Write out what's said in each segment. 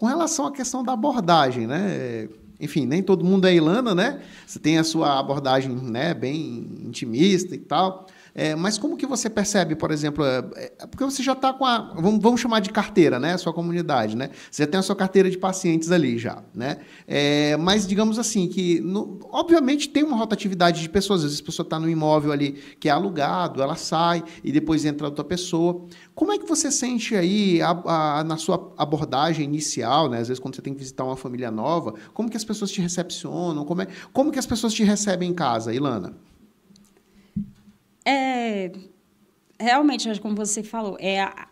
Com relação à questão da abordagem, né? Enfim, nem todo mundo é Ilana, né? Você tem a sua abordagem né, bem intimista e tal. É, mas como que você percebe, por exemplo, é, é, é porque você já está com a, vamos, vamos, chamar de carteira, né? A sua comunidade, né? Você tem a sua carteira de pacientes ali já, né? É, mas digamos assim que, no, obviamente, tem uma rotatividade de pessoas. Às vezes a pessoa está no imóvel ali que é alugado, ela sai e depois entra outra pessoa. Como é que você sente aí a, a, na sua abordagem inicial, né? Às vezes quando você tem que visitar uma família nova, como que as pessoas te recepcionam? Como, é, como que as pessoas te recebem em casa, Ilana? É, realmente, como você falou, é a,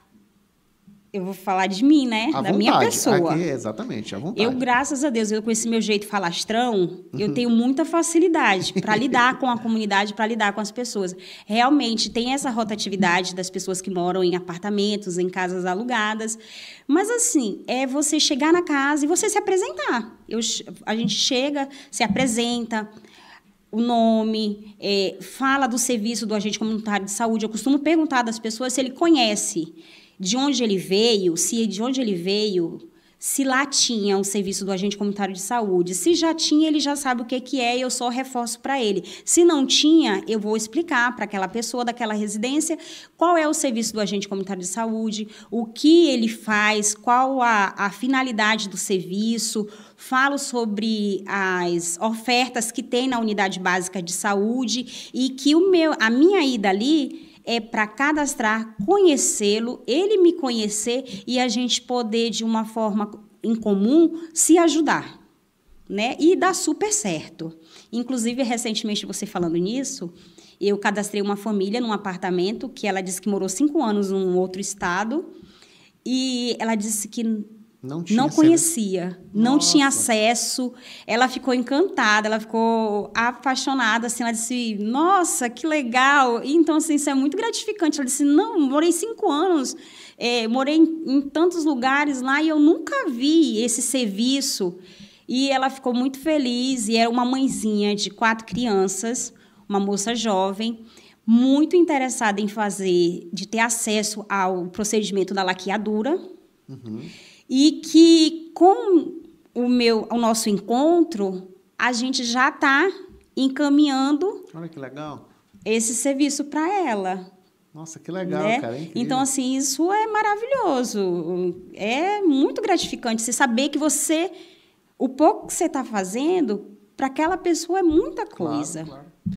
eu vou falar de mim, né? da vontade, minha pessoa. Aqui, exatamente, à vontade. Eu, graças a Deus, eu com esse meu jeito falastrão, uhum. eu tenho muita facilidade para lidar com a comunidade, para lidar com as pessoas. Realmente tem essa rotatividade das pessoas que moram em apartamentos, em casas alugadas. Mas assim, é você chegar na casa e você se apresentar. Eu, a gente chega, se apresenta, o nome, é, fala do serviço do agente comunitário de saúde. Eu costumo perguntar das pessoas se ele conhece de onde ele veio, se de onde ele veio se lá tinha um serviço do agente comunitário de saúde, se já tinha, ele já sabe o que, que é e eu só reforço para ele. Se não tinha, eu vou explicar para aquela pessoa daquela residência qual é o serviço do agente comunitário de saúde, o que ele faz, qual a, a finalidade do serviço, falo sobre as ofertas que tem na unidade básica de saúde e que o meu, a minha ida ali é para cadastrar, conhecê-lo, ele me conhecer e a gente poder, de uma forma em comum, se ajudar. Né? E dá super certo. Inclusive, recentemente, você falando nisso, eu cadastrei uma família num apartamento que ela disse que morou cinco anos num outro estado. E ela disse que não, tinha não conhecia, não tinha acesso. Ela ficou encantada, ela ficou apaixonada, assim, ela disse: "Nossa, que legal!" E, então assim, isso é muito gratificante. Ela disse: "Não, morei cinco anos, é, morei em, em tantos lugares lá e eu nunca vi esse serviço." E ela ficou muito feliz e era uma mãezinha de quatro crianças, uma moça jovem muito interessada em fazer, de ter acesso ao procedimento da laqueadura. Uhum e que com o meu, o nosso encontro, a gente já está encaminhando. Olha que legal. Esse serviço para ela. Nossa, que legal, né? cara. É então, assim, isso é maravilhoso. É muito gratificante você saber que você. O pouco que você está fazendo, para aquela pessoa é muita coisa. Claro, claro.